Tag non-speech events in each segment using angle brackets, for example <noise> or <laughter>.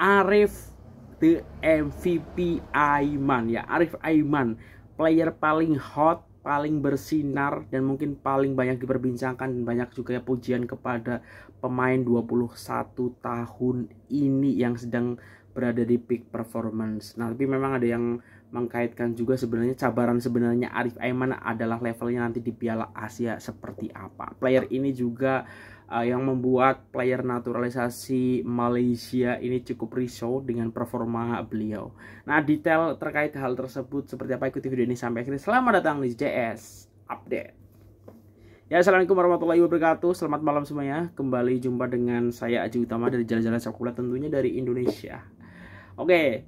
Arif the MVP Aiman ya Arif Aiman player paling hot paling bersinar dan mungkin paling banyak diperbincangkan dan banyak juga ya pujian kepada pemain 21 tahun ini yang sedang berada di peak performance. Nah, tapi memang ada yang mengkaitkan juga sebenarnya cabaran sebenarnya Arif Aiman adalah levelnya nanti di Piala Asia seperti apa. Player ini juga uh, yang membuat player naturalisasi Malaysia ini cukup risau dengan performa beliau. Nah, detail terkait hal tersebut seperti apa ikuti video ini sampai akhir. Selamat datang di JS Update. Ya, Assalamualaikum warahmatullahi wabarakatuh. Selamat malam semuanya. Kembali jumpa dengan saya Aji Utama dari Jalan-Jalan Sekolah tentunya dari Indonesia. Oke,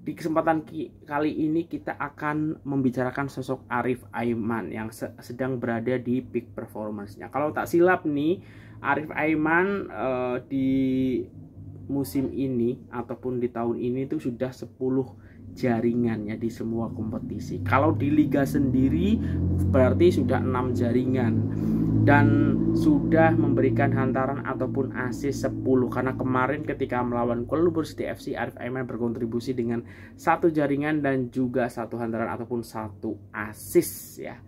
di kesempatan kali ini kita akan membicarakan sosok Arif Aiman yang se sedang berada di peak performance-nya. Kalau tak silap nih, Arif Aiman uh, di musim ini ataupun di tahun ini itu sudah 10 ya di semua kompetisi. Kalau di liga sendiri berarti sudah 6 jaringan dan sudah memberikan hantaran ataupun asis 10 karena kemarin ketika melawan Kuala Lumpur City FC Arif Aiman berkontribusi dengan satu jaringan dan juga satu hantaran ataupun satu asis ya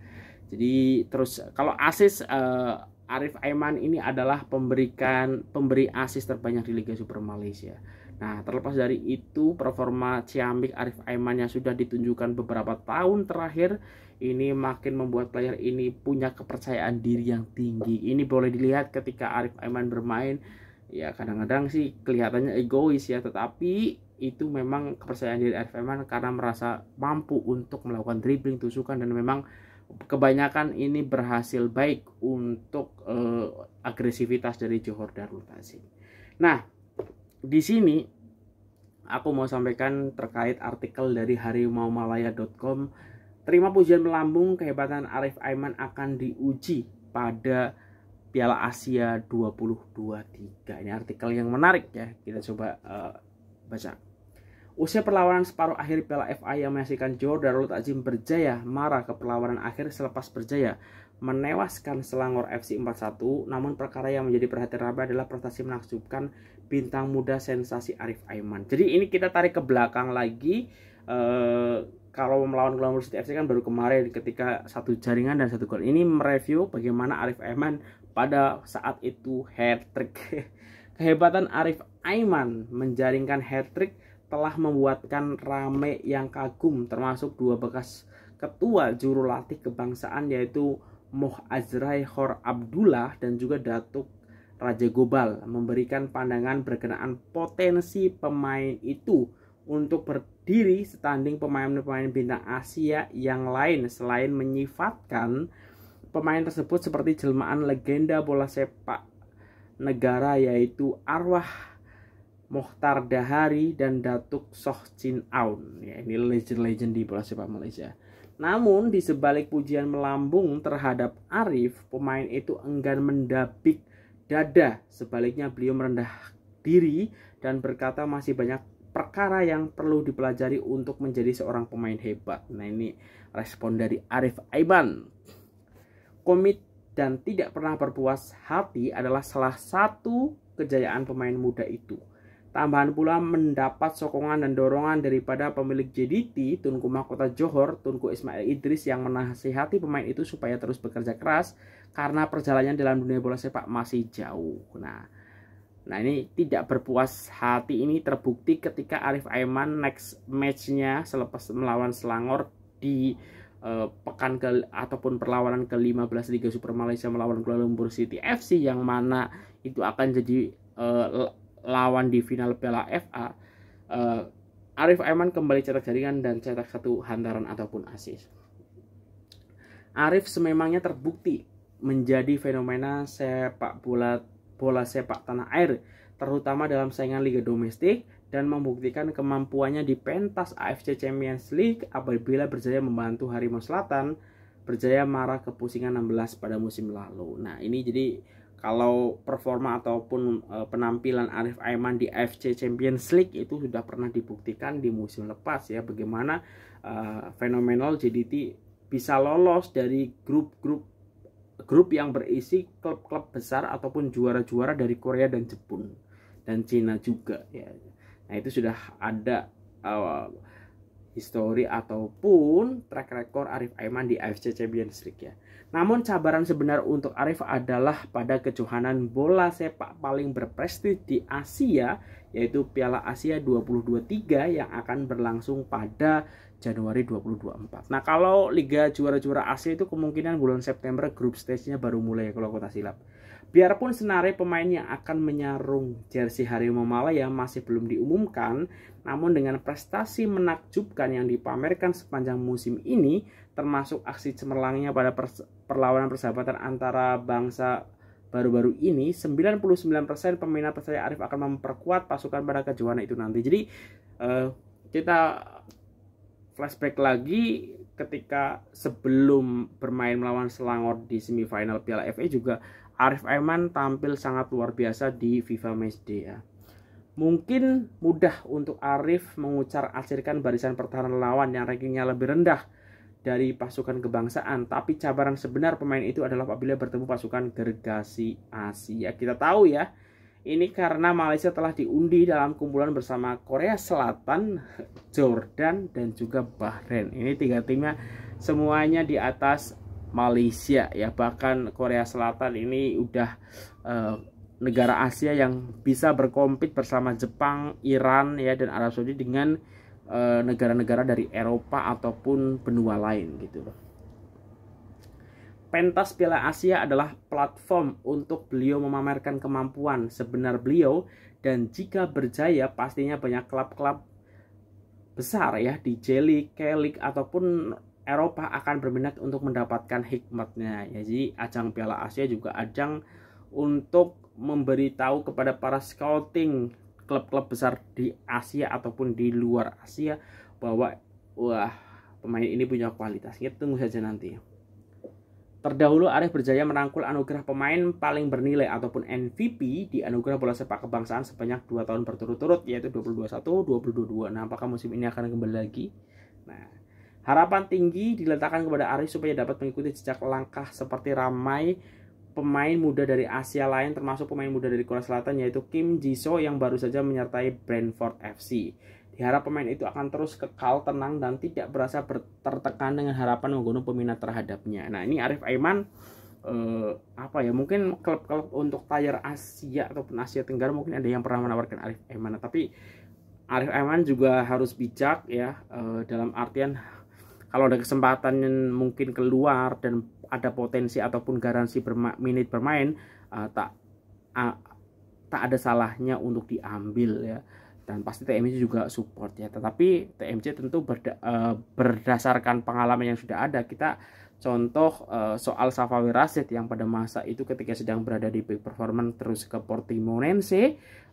jadi terus kalau asis uh, eh, Arif Aiman ini adalah pemberikan pemberi asis terbanyak di Liga Super Malaysia Nah, terlepas dari itu, performa Ciamik Arif Aiman yang sudah ditunjukkan beberapa tahun terakhir ini makin membuat player ini punya kepercayaan diri yang tinggi. Ini boleh dilihat ketika Arif Aiman bermain, ya kadang-kadang sih kelihatannya egois ya, tetapi itu memang kepercayaan diri Arif Aiman karena merasa mampu untuk melakukan dribbling, tusukan dan memang kebanyakan ini berhasil baik untuk eh, agresivitas dari Johor Darul Tasik. Nah, di sini aku mau sampaikan terkait artikel dari harimaumalaya.com terima pujian melambung kehebatan Arif Aiman akan diuji pada Piala Asia 2023 ini artikel yang menarik ya kita coba uh, baca usia perlawanan separuh akhir Piala FA yang menyaksikan Jordan Darul berjaya marah ke perlawanan akhir selepas berjaya menewaskan Selangor FC 41 namun perkara yang menjadi perhatian raba adalah prestasi menakjubkan bintang muda sensasi Arif Aiman jadi ini kita tarik ke belakang lagi e, kalau melawan Glamour City FC kan baru kemarin ketika satu jaringan dan satu gol ini mereview bagaimana Arif Aiman pada saat itu hat trick <laughs> kehebatan Arif Aiman menjaringkan hat trick telah membuatkan rame yang kagum termasuk dua bekas ketua juru latih kebangsaan yaitu Moh Azrai Khor Abdullah dan juga Datuk Raja Gobal memberikan pandangan berkenaan potensi pemain itu untuk berdiri setanding pemain-pemain bintang Asia yang lain selain menyifatkan pemain tersebut seperti jelmaan legenda bola sepak negara yaitu arwah Mohtar Dahari dan Datuk Soh Chin Aun. Ya, ini legend-legend di bola sepak Malaysia. Namun di sebalik pujian melambung terhadap Arif, pemain itu enggan mendapik dada. Sebaliknya beliau merendah diri dan berkata masih banyak perkara yang perlu dipelajari untuk menjadi seorang pemain hebat. Nah ini respon dari Arif Aiban. Komit dan tidak pernah berpuas hati adalah salah satu kejayaan pemain muda itu. Tambahan pula mendapat sokongan dan dorongan daripada pemilik JDT, Tunku Mahkota Johor, Tunku Ismail Idris yang menasihati pemain itu supaya terus bekerja keras karena perjalanan dalam dunia bola sepak masih jauh. Nah, nah ini tidak berpuas hati ini terbukti ketika Arif Aiman next matchnya selepas melawan Selangor di uh, pekan ke ataupun perlawanan ke-15 Liga Super Malaysia melawan Kuala Lumpur City FC yang mana itu akan jadi eh, lawan di final Piala FA, uh, eh, Arif Aiman kembali cetak jaringan dan cetak satu hantaran ataupun asis. Arif sememangnya terbukti menjadi fenomena sepak bola bola sepak tanah air, terutama dalam saingan liga domestik dan membuktikan kemampuannya di pentas AFC Champions League apabila berjaya membantu Harimau Selatan berjaya marah ke pusingan 16 pada musim lalu. Nah, ini jadi kalau performa ataupun uh, penampilan Arif Aiman di AFC Champions League itu sudah pernah dibuktikan di musim lepas ya bagaimana eh, fenomenal fenomenal JDT bisa lolos dari grup-grup grup yang berisi klub-klub besar ataupun juara-juara dari Korea dan Jepun dan Cina juga ya. Nah, itu sudah ada uh, eh, histori ataupun track record Arif Aiman di AFC Champions League ya. Namun cabaran sebenar untuk Arif adalah pada kejohanan bola sepak paling berprestij di Asia yaitu Piala Asia 2023 yang akan berlangsung pada Januari 2024. Nah kalau Liga Juara-Juara Asia itu kemungkinan bulan September grup stage-nya baru mulai kalau kota silap. Biarpun senarai pemain yang akan menyarung jersey Harimau Malaya masih belum diumumkan, namun dengan prestasi menakjubkan yang dipamerkan sepanjang musim ini, termasuk aksi cemerlangnya pada perlawanan persahabatan antara bangsa baru-baru ini, 99% peminat percaya Arif akan memperkuat pasukan pada kejuaraan itu nanti. Jadi uh, kita flashback lagi ketika sebelum bermain melawan Selangor di semifinal Piala FA juga Arif Aiman tampil sangat luar biasa di FIFA Matchday ya. Mungkin mudah untuk Arif mengucar acirkan barisan pertahanan lawan yang rankingnya lebih rendah dari pasukan kebangsaan, tapi cabaran sebenar pemain itu adalah apabila bertemu pasukan gergasi Asia. Ya, kita tahu ya, ini karena Malaysia telah diundi dalam kumpulan bersama Korea Selatan, <laughs> Jordan, dan juga Bahrain. Ini tiga timnya semuanya di atas Malaysia ya bahkan Korea Selatan ini udah eh, negara Asia yang bisa berkompet bersama Jepang, Iran ya dan Arab Saudi dengan eh, negara-negara eh, dari Eropa ataupun benua lain gitu Pentas Piala Asia adalah platform untuk beliau memamerkan kemampuan sebenar beliau dan jika berjaya pastinya banyak klub-klub besar ya di J League, ataupun Eropa akan berminat untuk mendapatkan hikmatnya. Ya, jadi ajang Piala Asia juga ajang untuk memberitahu kepada para scouting klub-klub besar di Asia ataupun di luar Asia bahwa wah pemain ini punya kualitas. Kita ya, tunggu saja nanti. Terdahulu Arif berjaya merangkul anugerah pemain paling bernilai ataupun MVP di anugerah bola sepak kebangsaan sebanyak 2 tahun berturut-turut yaitu 2021, 2022. Nah, apakah musim ini akan kembali lagi? Nah, Harapan tinggi diletakkan kepada Arif supaya dapat mengikuti jejak langkah seperti ramai pemain muda dari Asia lain termasuk pemain muda dari Korea Selatan yaitu Kim Jisoo yang baru saja menyertai Brentford FC. Diharap pemain itu akan terus kekal tenang dan tidak berasa tertekan dengan harapan menggunung peminat terhadapnya. Nah ini Arif Aiman eh, apa ya mungkin klub-klub untuk tayar Asia ataupun Asia Tenggara mungkin ada yang pernah menawarkan Arif Aiman nah, tapi Arif Aiman juga harus bijak ya eh, dalam artian kalau ada kesempatan yang mungkin keluar dan ada potensi ataupun garansi berma menit bermain uh, tak uh, tak ada salahnya untuk diambil ya dan pasti TMC juga support ya tetapi TMC tentu berda uh, berdasarkan pengalaman yang sudah ada kita contoh uh, soal Safawi Rasid yang pada masa itu ketika sedang berada di peak performance terus ke Portimonense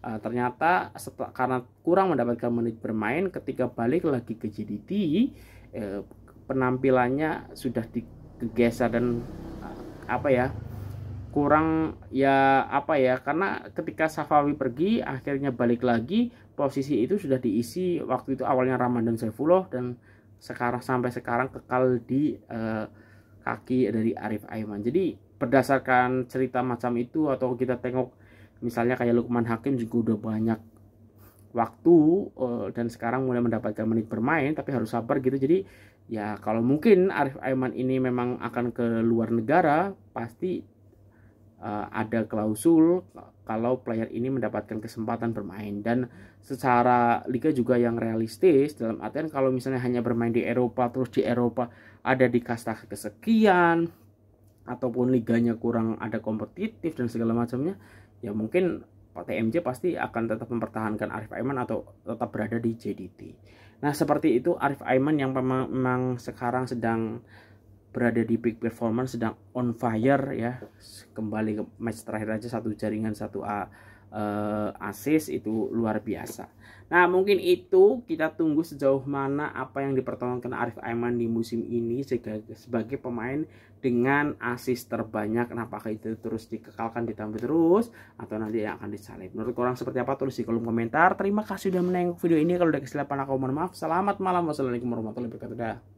uh, ternyata setelah, karena kurang mendapatkan menit bermain ketika balik lagi ke JDT uh, penampilannya sudah digeser dan eh, apa ya kurang ya apa ya karena ketika Safawi pergi akhirnya balik lagi posisi itu sudah diisi waktu itu awalnya Ramadan Saifullah dan sekarang sampai sekarang kekal di eh, kaki dari Arif Aiman jadi berdasarkan cerita macam itu atau kita tengok misalnya kayak Lukman Hakim juga udah banyak waktu eh, dan sekarang mulai mendapatkan menit bermain tapi harus sabar gitu jadi ya kalau mungkin Arif Aiman ini memang akan ke luar negara pasti uh, ada klausul kalau player ini mendapatkan kesempatan bermain dan secara liga juga yang realistis dalam artian kalau misalnya hanya bermain di Eropa terus di Eropa ada di kasta kesekian ataupun liganya kurang ada kompetitif dan segala macamnya ya mungkin TMJ pasti akan tetap mempertahankan Arif Aiman atau tetap berada di JDT. Nah seperti itu Arif Aiman yang memang, sekarang sedang berada di peak performance sedang on fire ya kembali ke match terakhir aja satu jaringan satu A uh, asis itu luar biasa. Nah mungkin itu kita tunggu sejauh mana apa yang dipertontonkan Arif Aiman di musim ini sebagai pemain dengan asis terbanyak. Apakah itu terus dikekalkan ditambah terus atau nanti yang akan disalib. Menurut orang seperti apa tulis di kolom komentar. Terima kasih sudah menengok video ini. Kalau ada kesalahan aku mohon maaf. Selamat malam. Wassalamualaikum warahmatullahi wabarakatuh.